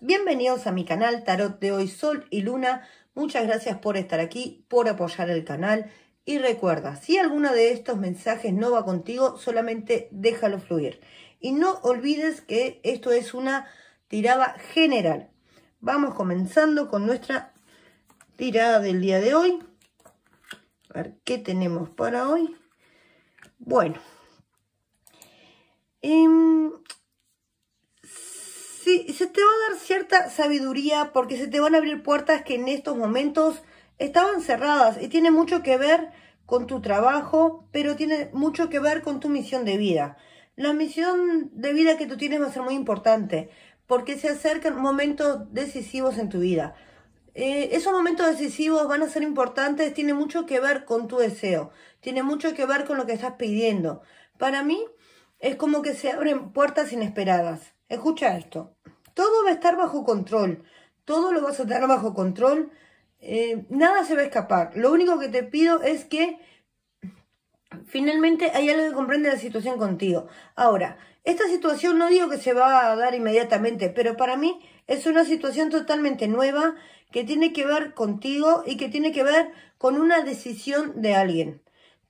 bienvenidos a mi canal Tarot de hoy Sol y Luna. Muchas gracias por estar aquí, por apoyar el canal y recuerda, si alguno de estos mensajes no va contigo, solamente déjalo fluir. Y no olvides que esto es una tirada general. Vamos comenzando con nuestra tirada del día de hoy. A ver qué tenemos para hoy. Bueno, em, Sí, se te va a dar cierta sabiduría porque se te van a abrir puertas que en estos momentos estaban cerradas y tiene mucho que ver con tu trabajo, pero tiene mucho que ver con tu misión de vida. La misión de vida que tú tienes va a ser muy importante porque se acercan momentos decisivos en tu vida. Eh, esos momentos decisivos van a ser importantes, tiene mucho que ver con tu deseo, tiene mucho que ver con lo que estás pidiendo. Para mí es como que se abren puertas inesperadas. Escucha esto. Todo va a estar bajo control. Todo lo vas a tener bajo control. Eh, nada se va a escapar. Lo único que te pido es que finalmente hay algo que comprende la situación contigo. Ahora, esta situación no digo que se va a dar inmediatamente, pero para mí es una situación totalmente nueva que tiene que ver contigo y que tiene que ver con una decisión de alguien.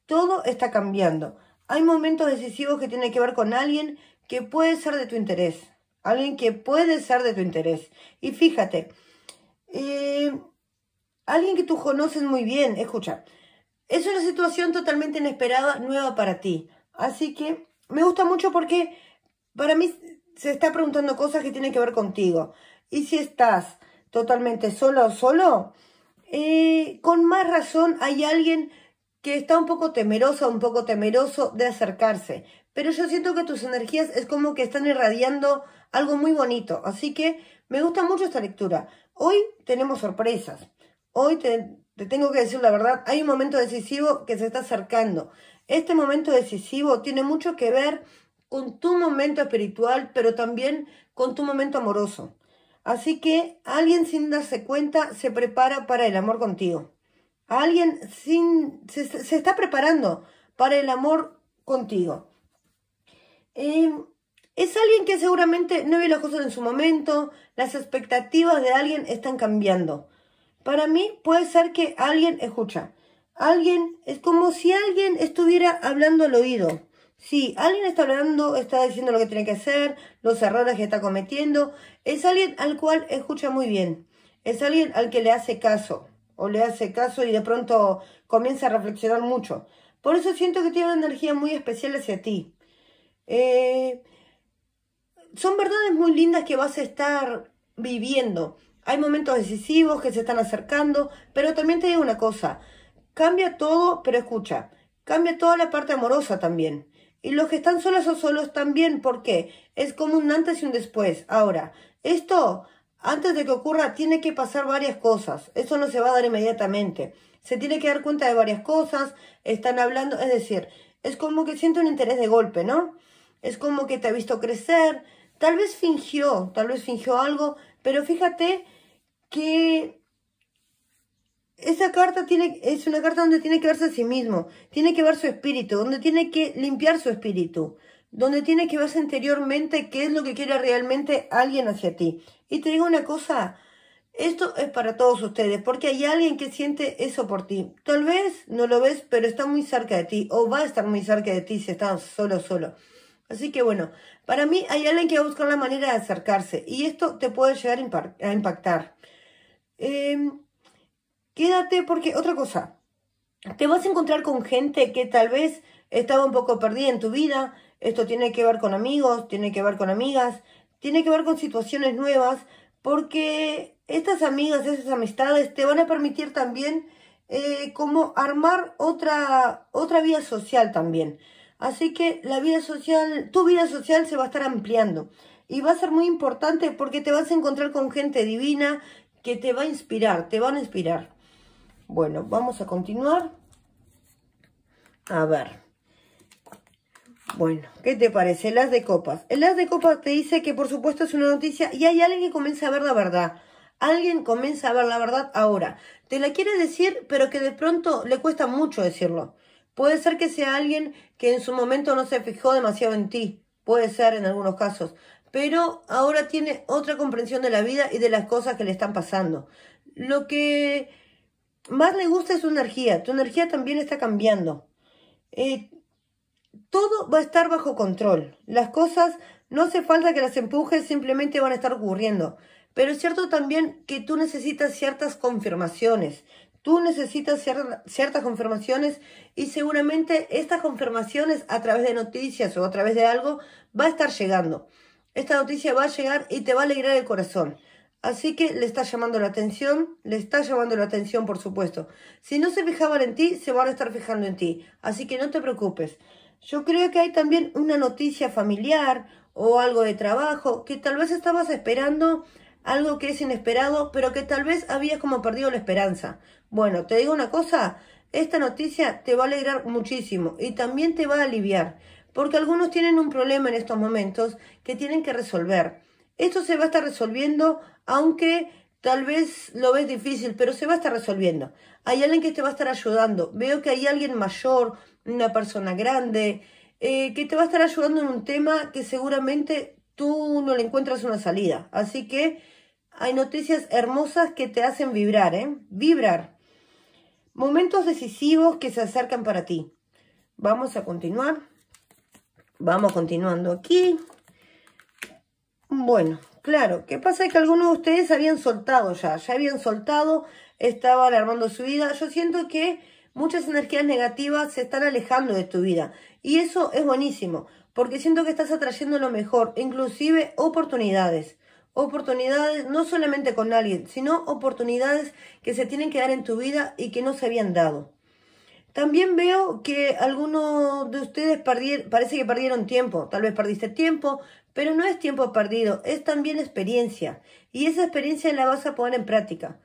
Todo está cambiando. Hay momentos decisivos que tienen que ver con alguien que puede ser de tu interés alguien que puede ser de tu interés. Y fíjate, eh, alguien que tú conoces muy bien, escucha, es una situación totalmente inesperada, nueva para ti. Así que me gusta mucho porque para mí se está preguntando cosas que tienen que ver contigo. Y si estás totalmente sola o solo, eh, con más razón hay alguien que está un poco temeroso, un poco temeroso de acercarse pero yo siento que tus energías es como que están irradiando algo muy bonito. Así que me gusta mucho esta lectura. Hoy tenemos sorpresas. Hoy te, tengo que decir la verdad, hay un momento decisivo que se está acercando. Este momento decisivo tiene mucho que ver con tu momento espiritual, pero también con tu momento amoroso. Así que alguien sin darse cuenta se prepara para el amor contigo. Alguien sin, se está preparando para el amor contigo. Em, es alguien que seguramente no vio las cosas en su momento, las expectativas de alguien están cambiando. Para mí puede ser que alguien escucha. Alguien es como si alguien estuviera hablando al oído. Sí, alguien está hablando, está diciendo lo que tiene que hacer, los errores que está cometiendo. Es alguien al cual escucha muy bien. Es alguien al que le hace caso. O le hace caso y de pronto comienza a reflexionar mucho. Por eso siento que tiene una energía muy especial hacia ti. Eh, son verdades muy lindas que vas a estar viviendo. Hay momentos decisivos que se están acercando, pero también te digo una cosa, cambia todo, pero escucha, cambia toda la parte amorosa también. Y los que están solos o solos también, porque es como un antes y un después. Ahora, esto, antes de que ocurra, tiene que pasar varias cosas. Eso no se va a dar inmediatamente. Se tiene que dar cuenta de varias cosas, están hablando, es decir, es como que siente un interés de golpe, ¿no? Es como que te ha visto crecer. Tal vez fingió, tal vez fingió algo, pero fíjate que esa carta tiene, es una carta donde tiene que verse a sí mismo, tiene que ver su espíritu, donde tiene que limpiar su espíritu, donde tiene que verse interiormente qué es lo que quiere realmente alguien hacia ti. Y te digo una cosa, esto es para todos ustedes, porque hay alguien que siente eso por ti. Tal vez no lo ves, pero está muy cerca de ti, o va a estar muy cerca de ti si estás solo, solo. Así que bueno, para mí hay alguien que va a buscar la manera de acercarse y esto te puede llegar a impactar. Em, quédate porque otra cosa, te vas a encontrar con gente que tal vez estaba un poco perdida en tu vida, esto tiene que ver con amigos, tiene que ver con amigas, tiene que ver con situaciones nuevas, porque estas amigas, esas amistades te van a permitir también eh, como armar otra, otra vía social también. Así que la vida social, tu vida social se va a estar ampliando y va a ser muy importante porque te vas a encontrar con gente divina que te va a inspirar, te van a inspirar. Bueno, vamos a continuar. A ver. Bueno, ¿qué te parece? El as de copas. El as de copas te dice que por supuesto es una noticia y hay alguien que comienza a ver la verdad. Alguien comienza a ver la verdad ahora. Te la quiere decir, pero que de pronto le cuesta mucho decirlo. Puede ser que sea alguien que en su momento no se fijó demasiado en ti, puede ser en algunos casos, pero ahora tiene otra comprensión de la vida y de las cosas que le están pasando. Lo que más le gusta es su energía, tu energía también está cambiando. Eh, todo va a estar bajo control, las cosas no hace falta que las empujes, simplemente van a estar ocurriendo. Pero es cierto también que tú necesitas ciertas confirmaciones. Tú necesitas ciertas confirmaciones y seguramente estas confirmaciones a través de noticias o a través de algo va a estar llegando. Esta noticia va a llegar y te va a alegrar el corazón. Así que le está llamando la atención, le está llamando la atención por supuesto. Si no se fijaban en ti, se van a estar fijando en ti. Así que no te preocupes. Yo creo que hay también una noticia familiar o algo de trabajo que tal vez estabas esperando algo que es inesperado, pero que tal vez habías como perdido la esperanza. Bueno, te digo una cosa, esta noticia te va a alegrar muchísimo y también te va a aliviar, porque algunos tienen un problema en estos momentos que tienen que resolver. Esto se va a estar resolviendo, aunque tal vez lo ves difícil, pero se va a estar resolviendo. Hay alguien que te va a estar ayudando. Veo que hay alguien mayor, una persona grande, eh, que te va a estar ayudando en un tema que seguramente tú no le encuentras una salida. Así que hay noticias hermosas que te hacen vibrar, ¿eh? Vibrar. Momentos decisivos que se acercan para ti. Vamos a continuar. Vamos continuando aquí. Bueno, claro, ¿qué pasa? Que algunos de ustedes habían soltado ya, ya habían soltado, estaba armando su vida. Yo siento que muchas energías negativas se están alejando de tu vida y eso es buenísimo porque siento que estás atrayendo lo mejor, inclusive oportunidades. Oportunidades no solamente con alguien, sino oportunidades que se tienen que dar en tu vida y que no se habían dado. También veo que algunos de ustedes parece que perdieron tiempo, tal vez perdiste tiempo, pero no es tiempo perdido, es también experiencia. Y esa experiencia la vas a poner en práctica.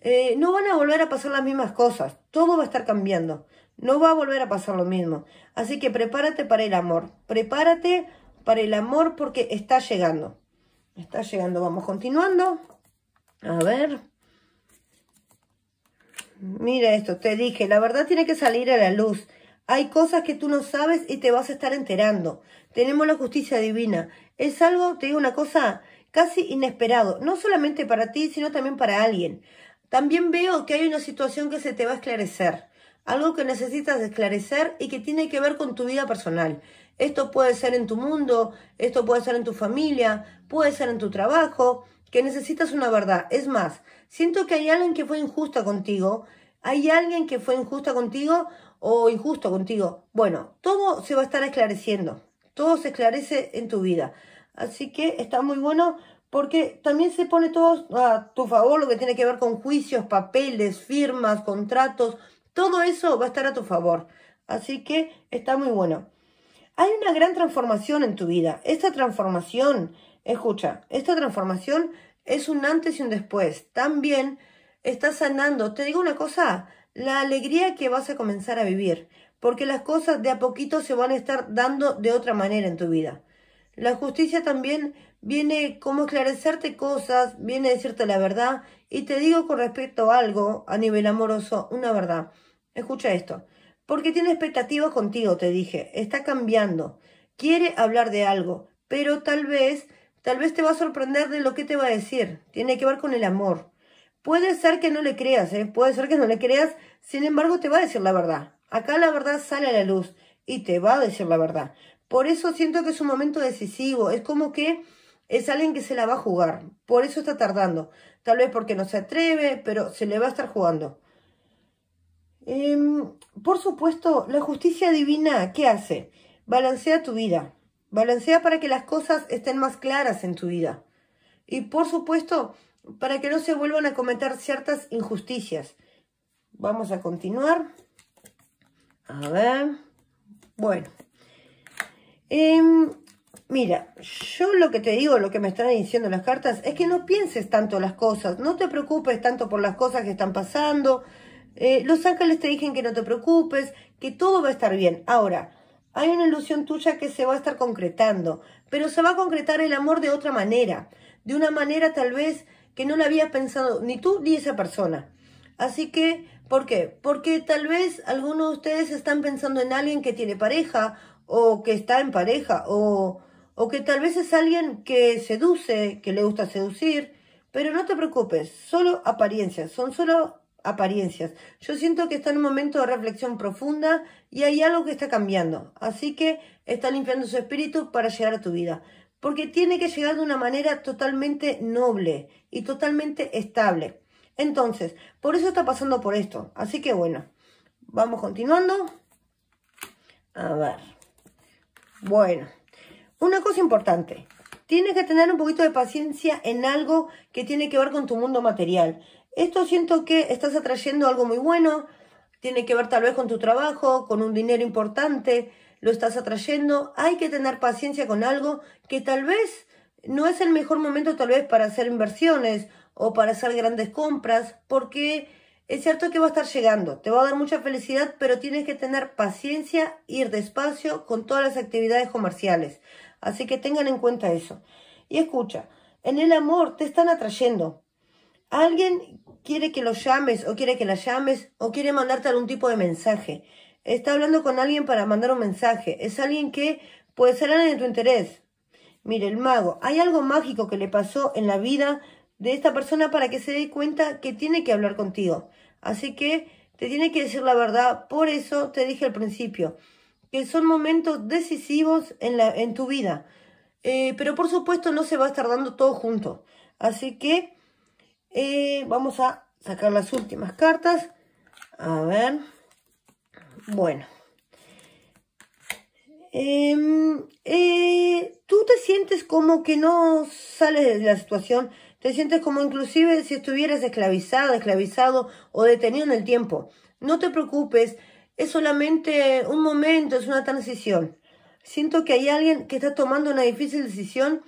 Eh, no van a volver a pasar las mismas cosas, todo va a estar cambiando. No va a volver a pasar lo mismo. Así que prepárate para el amor. Prepárate para el amor porque está llegando. Está llegando. Vamos continuando. A ver. Mira esto, te dije, la verdad tiene que salir a la luz. Hay cosas que tú no sabes y te vas a estar enterando. Tenemos la justicia divina. Es algo, te digo una cosa, casi inesperado. No solamente para ti, sino también para alguien. También veo que hay una situación que se te va a esclarecer algo que necesitas esclarecer y que tiene que ver con tu vida personal. Esto puede ser en tu mundo, esto puede ser en tu familia, puede ser en tu trabajo, que necesitas una verdad. Es más, siento que hay alguien que fue injusta contigo, hay alguien que fue injusta contigo o injusto contigo. Bueno, todo se va a estar esclareciendo, todo se esclarece en tu vida. Así que está muy bueno porque también se pone todo a tu favor lo que tiene que ver con juicios, papeles, firmas, contratos, todo eso va a estar a tu favor. Así que está muy bueno. Hay una gran transformación en tu vida. Esta transformación, escucha, esta transformación es un antes y un después. También estás sanando. Te digo una cosa, la alegría que vas a comenzar a vivir, porque las cosas de a poquito se van a estar dando de otra manera en tu vida. La justicia también viene como esclarecerte cosas, viene a decirte la verdad. Y te digo con respecto a algo a nivel amoroso, una verdad. Escucha esto. Porque tiene expectativas contigo, te dije. Está cambiando. Quiere hablar de algo. Pero tal vez, tal vez te va a sorprender de lo que te va a decir. Tiene que ver con el amor. Puede ser que no le creas, ¿eh? puede ser que no le creas, sin embargo te va a decir la verdad. Acá la verdad sale a la luz y te va a decir la verdad. Por eso siento que es un momento decisivo, es como que es alguien que se la va a jugar. Por eso está tardando. Tal vez porque no se atreve, pero se le va a estar jugando. Em, por supuesto, la justicia divina, ¿qué hace? Balancea tu vida. Balancea para que las cosas estén más claras en tu vida. Y por supuesto, para que no se vuelvan a cometer ciertas injusticias. Vamos a continuar. A ver. Bueno. Eh, Mira, yo lo que te digo, lo que me están diciendo las cartas, es que no pienses tanto las cosas, no te preocupes tanto por las cosas que están pasando. Eh, los ángeles te dicen que no te preocupes, que todo va a estar bien. Ahora, hay una ilusión tuya que se va a estar concretando, pero se va a concretar el amor de otra manera, de una manera tal vez que no la habías pensado ni tú ni esa persona. Así que, ¿por qué? Porque tal vez algunos de ustedes están pensando en alguien que tiene pareja o que está en pareja, o, o que tal vez es alguien que seduce, que le gusta seducir, pero no te preocupes, solo apariencias, son solo apariencias. Yo siento que está en un momento de reflexión profunda y hay algo que está cambiando, así que está limpiando su espíritu para llegar a tu vida, porque tiene que llegar de una manera totalmente noble y totalmente estable. Entonces, por eso está pasando por esto, así que bueno, vamos continuando. A ver. Bueno, una cosa importante. Tienes que tener un poquito de paciencia en algo que tiene que ver con tu mundo material. Esto siento que estás atrayendo algo muy bueno. Tiene que ver tal vez con tu trabajo, con un dinero importante. Lo estás atrayendo. Hay que tener paciencia con algo que tal vez no es el mejor momento tal vez para hacer inversiones o para hacer grandes compras porque es cierto que va a estar llegando, te va a dar mucha felicidad, pero tienes que tener paciencia, ir despacio con todas las actividades comerciales. Así que tengan en cuenta eso. Y escucha, en el amor te están atrayendo. Alguien quiere que lo llames o quiere que la llames o quiere mandarte algún tipo de mensaje. Está hablando con alguien para mandar un mensaje. Es alguien que puede ser alguien de tu interés. Mire, el mago, hay algo mágico que le pasó en la vida de esta persona para que se dé cuenta que tiene que hablar contigo. Así que te tiene que decir la verdad. Por eso te dije al principio que son momentos decisivos en, tu vida. Eh, pero por supuesto no se va a estar dando todo junto. Así que eh, vamos a sacar las últimas cartas. A ver. Bueno. Em, eh, tú te sientes como que no sales de la situación, te sientes como inclusive si estuvieras esclavizada, esclavizado o detenido en el tiempo. No te preocupes, es solamente un momento, es una transición. Siento que hay alguien que está tomando una difícil decisión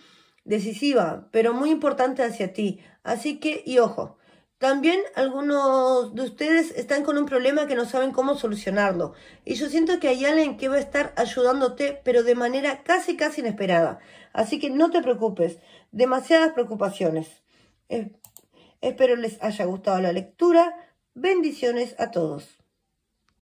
decisiva, pero muy importante hacia ti. Así que, y ojo, también algunos de ustedes están con un problema que no saben cómo solucionarlo. Y yo siento que hay alguien que va a estar ayudándote, pero de manera casi, casi inesperada. Así que no te preocupes. Demasiadas preocupaciones. Eh, espero les haya gustado la lectura. Bendiciones a todos.